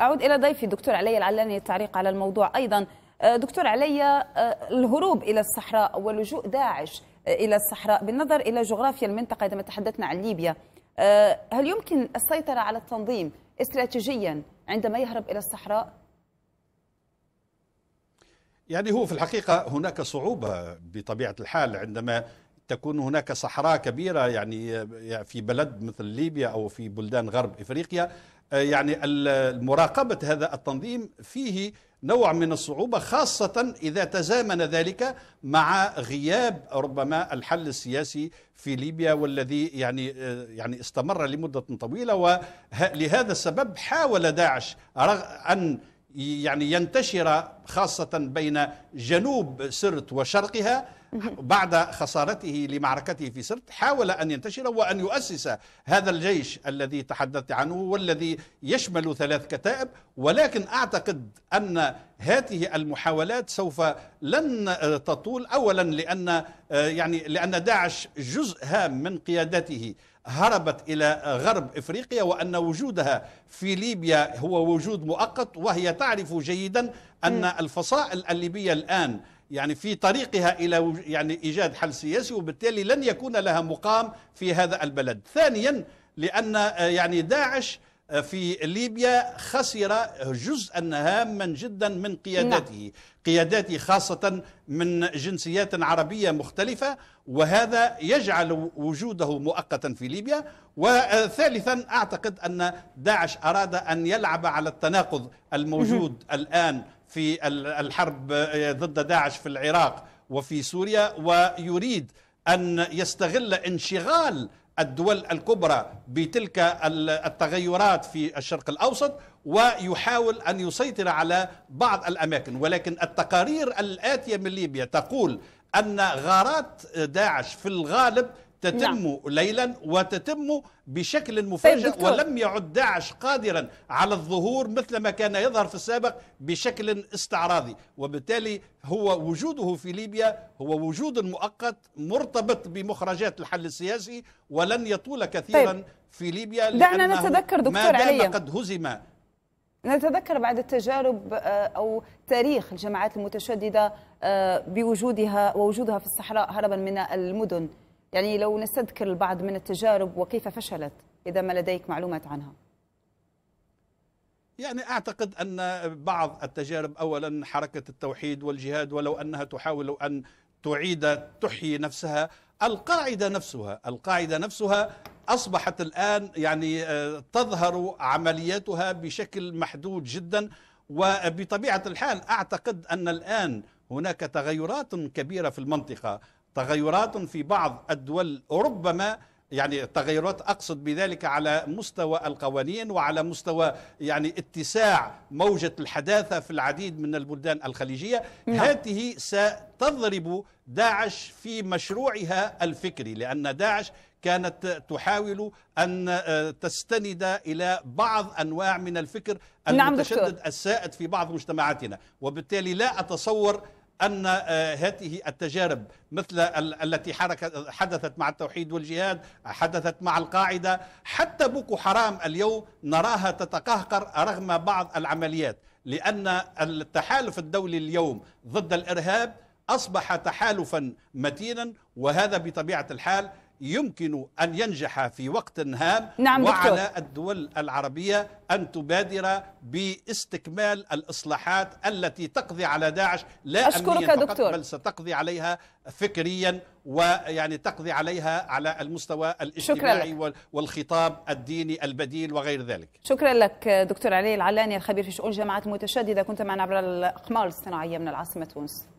أعود إلى ضيفي الدكتور علي العلاني التعليق على الموضوع أيضا آه، دكتور علي آه، الهروب إلى الصحراء ولجوء داعش آه، إلى الصحراء بالنظر إلى جغرافيا المنطقة عندما تحدثنا عن ليبيا هل يمكن السيطرة على التنظيم استراتيجيا عندما يهرب إلى الصحراء؟ يعني هو في الحقيقة هناك صعوبة بطبيعة الحال عندما تكون هناك صحراء كبيرة يعني في بلد مثل ليبيا أو في بلدان غرب إفريقيا آه، يعني المراقبة هذا التنظيم فيه نوع من الصعوبة خاصة إذا تزامن ذلك مع غياب ربما الحل السياسي في ليبيا والذي يعني آه، يعني استمر لمدة طويلة ولهذا السبب حاول داعش أن يعني ينتشر خاصة بين جنوب سرت وشرقها بعد خسارته لمعركته في سرت حاول أن ينتشر وأن يؤسس هذا الجيش الذي تحدثت عنه والذي يشمل ثلاث كتائب ولكن أعتقد أن هذه المحاولات سوف لن تطول أولا لأن يعني لأن داعش جزء هام من قيادته هربت الى غرب افريقيا وان وجودها في ليبيا هو وجود مؤقت وهي تعرف جيدا ان الفصائل الليبيه الان يعني في طريقها الى يعني ايجاد حل سياسي وبالتالي لن يكون لها مقام في هذا البلد ثانيا لان آه، يعني داعش في ليبيا خسر جزءا هاما جدا من نعم. قيادته قياداته خاصة من جنسيات عربية مختلفة وهذا يجعل وجوده مؤقتا في ليبيا وثالثا أعتقد أن داعش أراد أن يلعب على التناقض الموجود الآن في الحرب ضد داعش في العراق وفي سوريا ويريد أن يستغل انشغال الدول الكبرى بتلك التغيرات في الشرق الاوسط ويحاول ان يسيطر على بعض الاماكن ولكن التقارير الاتيه من ليبيا تقول ان غارات داعش في الغالب تتم نعم. ليلا وتتم بشكل طيب، مفاجئ ولم يعد داعش قادرا على الظهور مثل ما كان يظهر في السابق بشكل استعراضي وبالتالي هو وجوده في ليبيا هو وجود مؤقت مرتبط بمخرجات الحل السياسي ولن يطول طيب. كثيرا طيب. في ليبيا دعنا نتذكر دكتور ما علي قد هزم نتذكر بعد التجارب آه، او تاريخ الجماعات المتشدده آه، بوجودها ووجودها في الصحراء هربا من المدن يعني لو نستذكر البعض من التجارب وكيف فشلت إذا ما لديك معلومات عنها يعني أعتقد أن بعض التجارب أولا حركة التوحيد والجهاد ولو أنها تحاول أن تعيد تحيي نفسها القاعدة نفسها القاعدة نفسها أصبحت الآن يعني آه، تظهر عملياتها بشكل محدود جدا وبطبيعة الحال أعتقد أن الآن هناك تغيرات كبيرة في المنطقة تغيرات في بعض الدول ربما يعني التغيرات اقصد بذلك على مستوى القوانين وعلى مستوى يعني اتساع موجه الحداثه في العديد من البلدان الخليجيه نعم. هذه ستضرب داعش في مشروعها الفكري لان داعش كانت تحاول ان آه، تستند الى بعض انواع من الفكر نعم المتشدد نعم السائد في بعض مجتمعاتنا وبالتالي لا اتصور ان آه، هذه التجارب مثل التي حدثت مع التوحيد والجهاد حدثت مع القاعده حتى بوكو حرام اليوم نراها تتقهقر رغم بعض العمليات لان التحالف الدولي اليوم ضد الارهاب اصبح تحالفا متينا وهذا بطبيعه الحال يمكن أن ينجح في وقت هام نعم وعلى دكتور. الدول العربية أن تبادر باستكمال الإصلاحات التي تقضي على داعش لا أشكرك فقط دكتور. بل ستقضي عليها فكريا ويعني تقضي عليها على المستوى الاجتماعي شكرا لك. والخطاب الديني البديل وغير ذلك شكرا لك دكتور علي العلاني الخبير في شؤون الجماعات متشددة كنت معنا عبر الأقمار الصناعية من العاصمة تونس